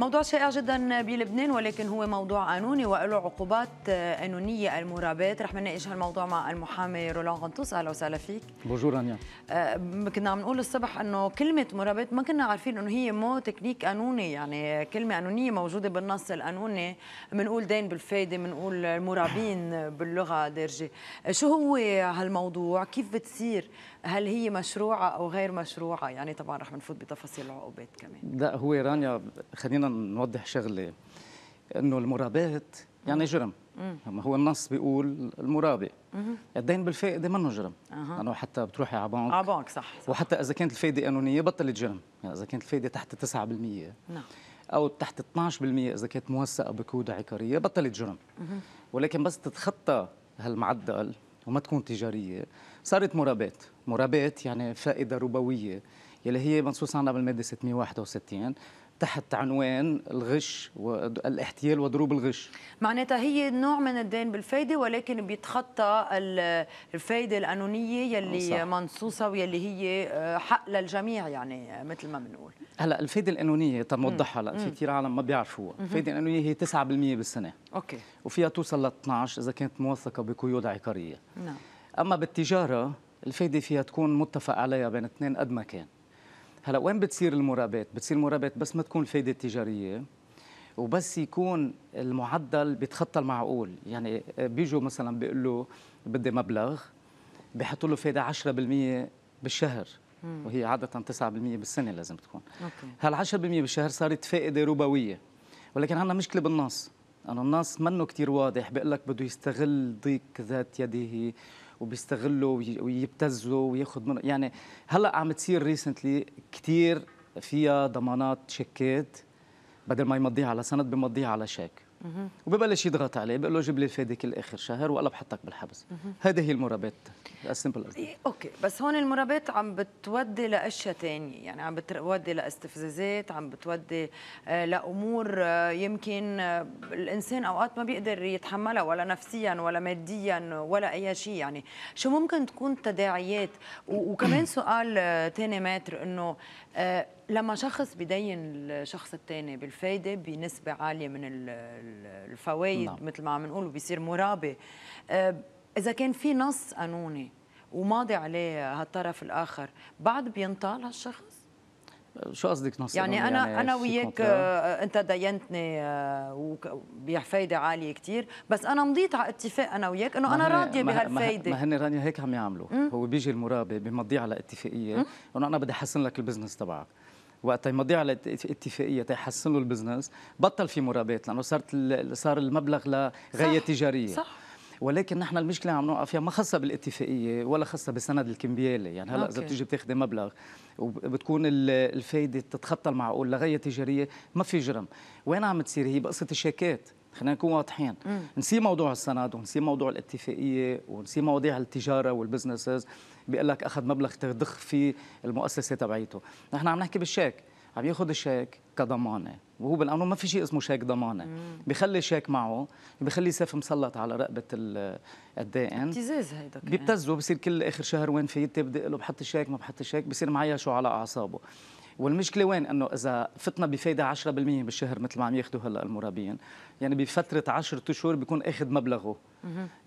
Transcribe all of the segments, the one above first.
موضوع شائع جدا بلبنان ولكن هو موضوع قانوني وله عقوبات قانونيه المرابات رح نناقش هالموضوع مع المحامي رولان غنطوس اهلا وسهلا فيك بونجور رانيا آه، كنا عم نقول الصبح انه كلمه مرابات ما كنا عارفين انه هي مو تكنيك قانوني يعني كلمه قانونيه موجوده بالنص القانوني بنقول دين بالفايده بنقول المرابين باللغه درجه شو هو هالموضوع كيف بتصير هل هي مشروعه او غير مشروعه يعني طبعا رح نفوت بتفاصيل العقوبات كمان لا هو رانيا خلينا نوضح شغله انه المرابات يعني جرم مم. هو النص بيقول المرابي الدين بالفائده منه جرم أه. لانه يعني حتى بتروحي على بنك على بنك صح, صح وحتى اذا كانت الفائده قانونيه بطلت جرم يعني اذا كانت الفائده تحت 9% نعم او تحت 12% اذا كانت موثقه بكود عقاريه بطلت جرم مم. ولكن بس تتخطى هالمعدل وما تكون تجاريه صارت مرابات مرابات يعني فائده ربويه يلي هي منصوص عنها بالماده 661 تحت عنوان الغش والاحتيال وضروب الغش معناتها هي نوع من الدين بالفايده ولكن بيتخطى الفايده القانونيه يلي صح. منصوصه ويلي هي آه، حق للجميع يعني آه، مثل ما بنقول هلا الفايده القانونيه طب نوضحها هلا في كثير عالم ما بيعرفوها الفايده القانونيه هي 9% بالسنه اوكي وفيها توصل ل 12 اذا كانت موثقه بقيود عقاريه نعم اما بالتجاره الفايده فيها تكون متفق عليها بين اثنين قد ما كان هلا وين بتصير المرابات بتصير المرابات بس ما تكون الفايده التجاريه وبس يكون المعدل بيتخطى المعقول يعني آه، بيجوا مثلا بيقولوا بدي مبلغ بحطوا له فايده 10% بالشهر وهي عادة 9% بالسنة لازم تكون أوكي. هال 10% بالشهر صارت فائدة ربوية ولكن عندنا مشكلة بالنص انه النص منه كتير واضح بيقول لك بده يستغل ضيق ذات يده وبيستغلوا ويبتزوا وياخذ منه يعني هلا عم تصير ريسنتلي كثير فيها ضمانات شيكات بدل ما يمضيها على سند بمضيها على شيك وببلش يضغط عليه بقول له جيب لي الفايده كل اخر شهر والا بحطك بالحبس هذه هي المرابط السمبل إيه، اوكي بس هون المرابط عم بتودي لاشياء ثانيه يعني عم بتودي لاستفزازات عم بتودي آه، لامور آه، يمكن آه، الانسان اوقات ما بيقدر يتحملها ولا نفسيا ولا ماديا ولا اي شيء يعني شو ممكن تكون تداعيات وكمان سؤال ثاني ماتر انه لما شخص بدين الشخص الثاني بالفايده بنسبه عاليه من الفوائد نعم. مثل ما عم نقول وبيصير مرابي آه، اذا كان في نص قانوني وماضي عليه هالطرف الاخر بعد بينطال هالشخص شو قصدك نص يعني انا يعني انا وياك آه، انت دينتني آه، بفايده عاليه كثير بس انا مضيت على اتفاق انا وياك انه انا راضيه بهالفايده ما هن رانيا هيك عم يعملوا هو بيجي المرابي بمضي على اتفاقيه انه انا بدي احسن لك البزنس تبعك وقت يمضي على اتفاقيه تيحسن له البزنس بطل في مرابات لانه صارت صار المبلغ لغايه صح تجاريه صح ولكن نحن المشكله عم نوقع فيها ما خاصه بالاتفاقيه ولا خاصه بسند الكمبيالي يعني هلا اذا بتيجي بتاخذي مبلغ وبتكون الفايده تتخطى المعقول لغايه تجاريه ما في جرم وين عم تصير هي بقصه الشيكات خلينا نكون واضحين نسي موضوع السند ونسي موضوع الاتفاقيه ونسي مواضيع التجاره والبزنسز بيقول لك اخذ مبلغ تضخ فيه المؤسسه تبعيته نحن عم نحكي بالشيك عم ياخذ الشيك كضمانه وهو بالقانون ما في شيء اسمه شيك ضمانه بخلي الشيك معه بخلي سيف مسلط على رقبه الدائن ابتزاز هيدا بيبتزه بصير كل اخر شهر وين فيه بدي له بحط الشيك ما بحط الشيك بصير معي شو على اعصابه والمشكله وين انه اذا فتنا بفايده 10% بالشهر مثل ما عم ياخذوا هلا المرابين يعني بفتره 10 اشهر بيكون اخذ مبلغه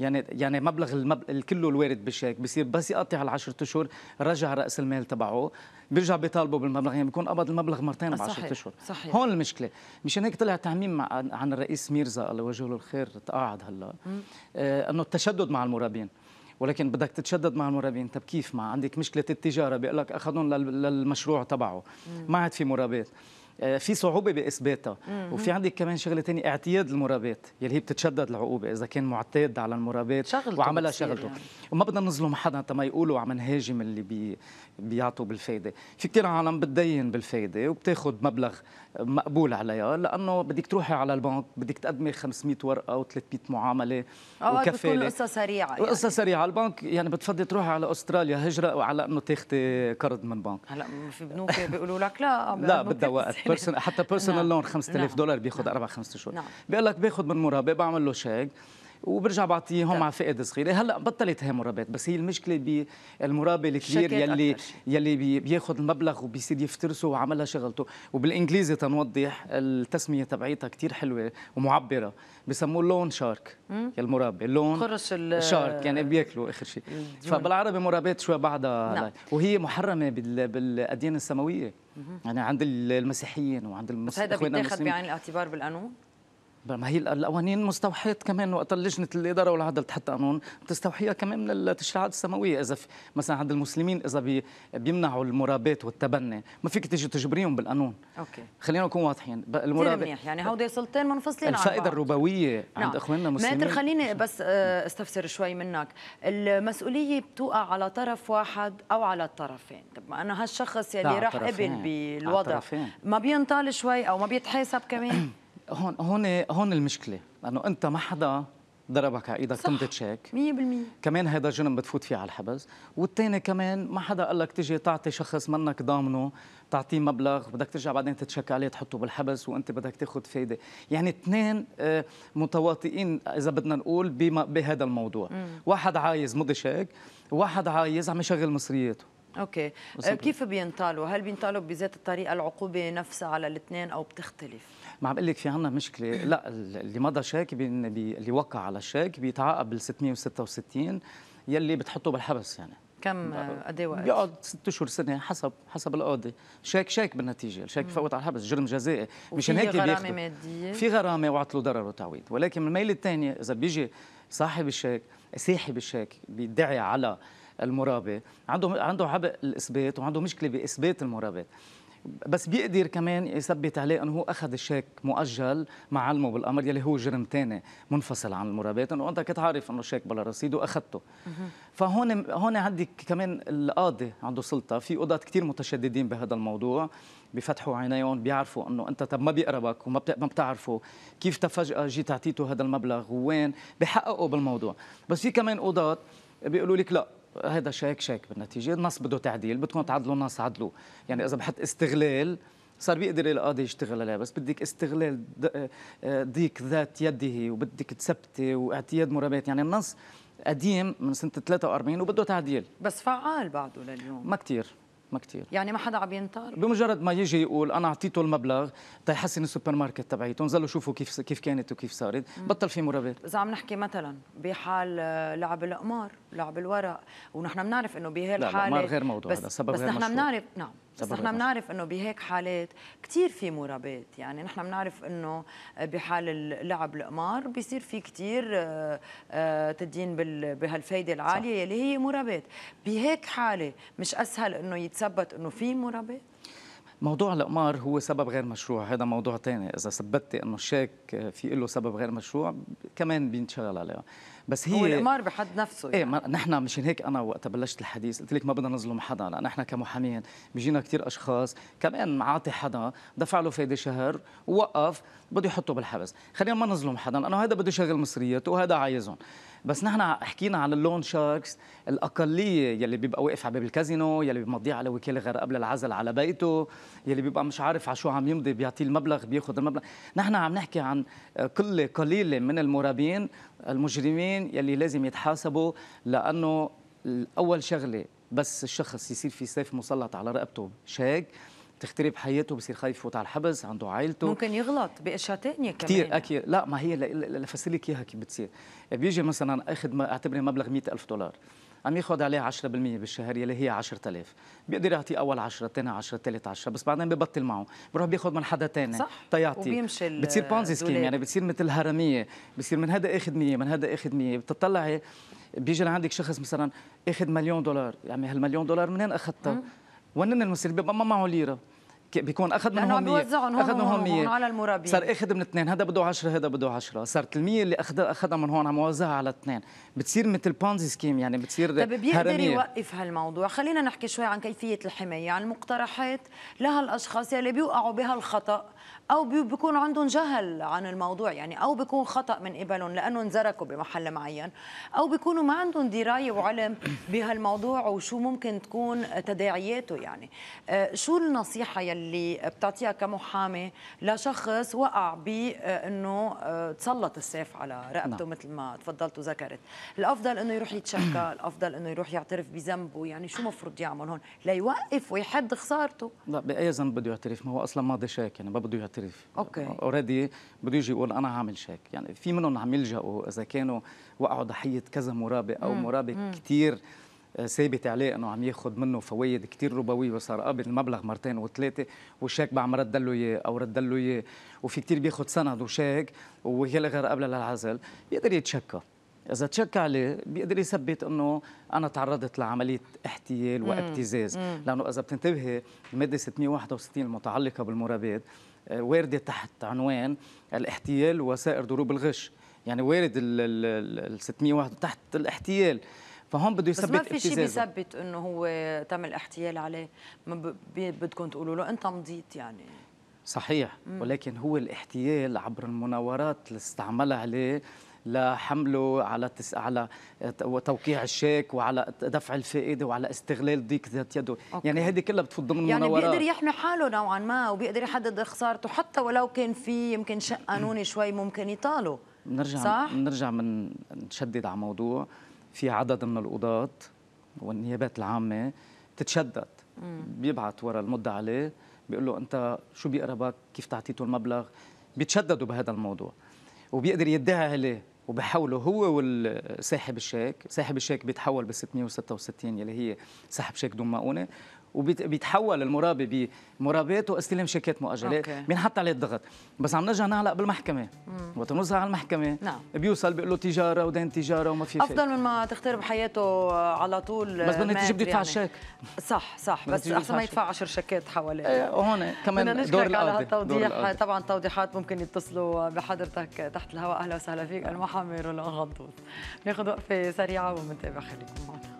يعني يعني مبلغ المب... كله الوارد بالشيك بصير بس يقطع على 10 اشهر رجع راس المال تبعه بيرجع بيطالبه بالمبلغ يعني بيكون قبض المبلغ مرتين ب 10 اشهر صحيح هون المشكله مشان هيك طلع تعميم عن الرئيس ميرزا الله يوجه له الخير تقاعد هلا آه انه التشدد مع المرابين ولكن بدك تتشدد مع المرابين طب كيف ما عندك مشكله التجاره بيقول لك اخذهم للمشروع تبعه ما عاد في مرابات آه، في صعوبه باثباتها وفي عندك كمان شغله ثانيه اعتياد المرابات يلي هي بتتشدد العقوبه اذا كان معتاد على المرابات شغلته وعملها شغلته يعني. وما بدنا نظلم حدا تا ما يقولوا عم نهاجم اللي بي بيعطوا بالفايده في كثير عالم بتدين بالفايده وبتاخذ مبلغ مقبول عليها لانه بدك تروحي على البنك بدك تقدمي 500 ورقه و 300 معامله آه، وكفاله بتكون قصه سريعه يعني. قصه سريعه البنك يعني بتفضل تروحي على استراليا هجره وعلى انه تاخذي قرض من بنك هلا في بنوك بيقولوا لك لا لا بدها وقت يعني بيرسون حتى بيرسونال لون 5000 دولار بياخذ نعم. اربع خمس شهور نعم. بيقول لك باخذ من مربي بعمل له شيك وبرجع بعطيهم على نعم. فائده صغيره هلا بطلت هي مرابات بس هي المشكله بالمرابي الكبير يلي أكثر. يلي بياخذ المبلغ وبيصير يفترسه وعملها شغلته وبالانجليزي تنوضح التسميه تبعيتها كثير حلوه ومعبره بسموه لون شارك يا المرابي لون قرص الشارك يعني بياكلوا اخر شيء فبالعربي مرابات شوي بعدها نعم. وهي محرمه بالاديان السماويه يعني عند المسيحيين وعند المسلمين بس هذا بيتاخذ بعين الاعتبار بالقانون ما هي القوانين مستوحاة كمان وقت لجنه الاداره والعدل تحت قانون بتستوحيها كمان من التشريعات السماويه اذا في مثلا عند المسلمين اذا بي بيمنعوا المرابات والتبني ما فيك تيجي تجبريهم بالقانون اوكي خلينا نكون واضحين المرابات منيح يعني هودي سلطتين منفصلين الفائده الربويه نعم. عند اخواننا المسلمين ماتر خليني بس آه، استفسر شوي منك المسؤوليه بتوقع على طرف واحد او على الطرفين طب ما انا هالشخص يلي راح قبل بالوضع ما بينطال شوي او ما بيتحاسب كمان هون هون هون المشكله لانه انت ما حدا ضربك على ايدك تمضي تشيك 100% كمان هذا جنم بتفوت فيه على الحبس والثاني كمان ما حدا قال لك تجي تعطي شخص منك ضامنه تعطيه مبلغ بدك ترجع بعدين تتشك عليه تحطه بالحبس وانت بدك تاخذ فايده يعني اثنين آه، متواطئين اذا بدنا نقول بهذا الموضوع مم. واحد عايز مضي شيك واحد عايز عم يشغل مصرياته اوكي وصبر. آه، كيف بينطالوا هل بينطالوا بذات الطريقه العقوبه نفسها على الاثنين او بتختلف ما عم بقول لك في عندنا مشكله لا اللي مضى شاك اللي وقع على الشاك بيتعاقب بال 666 يلي بتحطه بالحبس يعني كم قد ايه وقت؟ بيقعد ست اشهر سنه حسب حسب القاضي، شاك شاك بالنتيجه، الشاك فوت على الحبس جرم جزائي، مشان هيك في غرامه ماديه في غرامه له ضرر وتعويض، ولكن من الميل الثانيه اذا بيجي صاحب الشاك ساحب الشاك بيدعي على المرابي عنده عنده عبء الاثبات وعنده مشكله باثبات المرابي بس بيقدر كمان يثبت عليه انه هو اخذ الشيك مؤجل مع علمه بالامر يلي هو جرم ثاني منفصل عن المرابات انه انت كنت عارف انه الشيك بلا رصيد واخذته فهون هون عندك كمان القاضي عنده سلطه في قضاة كثير متشددين بهذا الموضوع بفتحوا عينيهم بيعرفوا انه انت طب ما بيقربك وما ما بتعرفه كيف تفاجئ جيت اعطيته هذا المبلغ وين بحققوا بالموضوع بس في كمان قضاة بيقولوا لك لا هذا شاك شاك بالنتيجه النص بده تعديل بدكم تعدلوا النص عدلوا يعني اذا بحط استغلال صار بيقدر القاضي آه، يشتغل عليها بس بدك استغلال آه، آه، ضيق ذات يده وبدك تثبتي واعتياد مرابات يعني النص قديم من سنه 43 وبده تعديل بس فعال بعده لليوم ما كتير ما كثير يعني ما حدا عم ينطر بمجرد ما يجي يقول انا اعطيته المبلغ تيحسن السوبر ماركت تبعيته نزلوا شوفوا كيف كيف كانت وكيف صارت بطل في مرابط اذا عم نحكي مثلا بحال لعب القمار لعب الورق ونحن بنعرف انه بهالحاله لا, لا غير موضوع بس, هذا سبب بس غير نحن بنعرف نعم بس نحن بنعرف انه بهيك حالات كثير في مرابات يعني نحن بنعرف انه بحال لعب القمار بيصير في كثير آه، آه، تدين بهالفايده العاليه صح. اللي هي مرابات بهيك حاله مش اسهل انه يتثبت انه في مرابات موضوع القمار هو سبب غير مشروع هذا موضوع ثاني اذا ثبتت انه الشيك في له سبب غير مشروع كمان بينشغل عليها بس هي هو القمار بحد نفسه إيه، يعني. ايه نحن مشان هيك انا وقت بلشت الحديث قلت لك ما بدنا نظلم حدا لان نحن كمحامين بيجينا كثير اشخاص كمان معاطي حدا دفع له فايده شهر ووقف بده يحطه بالحبس خلينا ما نظلم حدا لانه هذا بده يشغل مصرياته وهذا عايزهم بس نحن حكينا عن اللون شاركس الاقليه يلي بيبقى واقف على باب الكازينو يلي بمضيه على وكاله غير قبل العزل على بيته يلي بيبقى مش عارف على شو عم يمضي بيعطيه المبلغ بياخذ المبلغ نحن عم نحكي عن قله قليله من المرابين المجرمين يلي لازم يتحاسبوا لانه اول شغله بس الشخص يصير في سيف مسلط على رقبته شاك تخترب حياته بصير خايف يفوت على الحبس عنده عائلته ممكن يغلط باشياء ثانيه كمان كثير اكيد لا ما هي لفسر لك اياها كيف بتصير بيجي مثلا اخذ اعتبري مبلغ 100000 دولار عم ياخذ عليه 10% بالشهر يلي هي 10000 بيقدر يعطي اول 10 ثاني 10 ثالث 10 بس بعدين ببطل معه بروح بياخذ من حدا ثاني صح تيعطي وبيمشي بتصير بونزي سكيم يعني بتصير مثل هرميه بتصير من هذا اخذ 100 من هذا اخذ 100 بتطلعي بيجي لعندك شخص مثلا اخذ مليون دولار يعني هالمليون دولار منين اخذتها؟ ونن المصير بيبقى ما معه ليره بيكون اخذ منهم 100 اخذ منهم هون, على المربين صار اخذ من اثنين هذا بده 10 هذا بده 10 صارت 100 اللي اخذها اخذها من هون عم وزعها على اثنين بتصير مثل بونزي سكيم يعني بتصير طيب بيقدر يوقف هالموضوع خلينا نحكي شوي عن كيفيه الحمايه عن المقترحات لهالاشخاص يلي بيوقعوا بهالخطا او بيكون عندهم جهل عن الموضوع يعني او بيكون خطا من قبلهم لانه انزركوا بمحل معين او بيكونوا ما عندهم درايه وعلم بهالموضوع وشو ممكن تكون تداعياته يعني آه، شو النصيحه يلي بتعطيها كمحامي لشخص وقع بانه آه، آه، تسلط السيف على رقبته نعم. مثل ما تفضلت وذكرت الافضل انه يروح يتشكى نعم. الافضل انه يروح يعترف بذنبه يعني شو مفروض يعمل هون ليوقف ويحد خسارته لا باي ذنب بده يعترف ما هو اصلا ماضي شاك يعني ما بده يعترف اوكي اوريدي بده يجي يقول انا عامل شيك يعني في منهم عم يلجأوا اذا كانوا وقعوا ضحيه كذا مرابي او مم. مرابي مم. كثير آه، ثابت عليه انه عم ياخذ منه فوائد كثير ربويه وصار قابل المبلغ مرتين وثلاثه والشيك ما رد له اياه او رد له اياه وفي كثير بياخذ سند وشيك غير قبل للعزل بيقدر يتشكى اذا تشك عليه بيقدر يثبت انه انا تعرضت لعمليه احتيال وابتزاز لانه اذا بتنتبهي الماده 661 المتعلقه بالمرابات آه، وارده تحت عنوان الاحتيال وسائر ضروب الغش يعني وارد ال 601 تحت الاحتيال فهون بده يثبت بس ما في شيء بيثبت انه هو تم الاحتيال عليه بدكم تقولوا له انت مضيت يعني صحيح ولكن هو الاحتيال عبر المناورات اللي استعملها عليه لحمله على تس... على توقيع الشيك وعلى دفع الفائده وعلى استغلال ضيق ذات يده يعني أوكي. يعني هذه كلها بتفوت ضمن يعني المناورات. يعني بيقدر يحمي حاله نوعا ما وبيقدر يحدد خسارته حتى ولو كان في يمكن شق قانوني شوي ممكن يطاله بنرجع صح؟ بنرجع من نشدد على موضوع في عدد من القضاة والنيابات العامة تتشدد بيبعت ورا المدة عليه بيقول له انت شو بيقربك كيف تعطيته المبلغ بيتشددوا بهذا الموضوع وبيقدر يدعي عليه وبحوله هو والساحب الشيك ساحب الشيك بيتحول بال 666 يلي هي سحب شيك دون مؤونه وبيتحول المرابي بمرابيته استلم شيكات مؤجلات بنحط عليه الضغط بس عم نرجع نعلق بالمحكمه وقت على المحكمه نعم. بيوصل بيقول له تجاره ودين تجاره وما في شيء افضل من ما تختار بحياته على طول بس بالنتيجه بده يدفع يعني. الشيك صح صح بس احسن ما يدفع 10 شيكات حواليه ايه وهون كمان دور على هالتوضيح طبعا توضيحات ممكن يتصلوا بحضرتك تحت الهواء اهلا وسهلا فيك المحامي رولان غضوط ناخذ وقفه سريعه ومنتابع خليكم معنا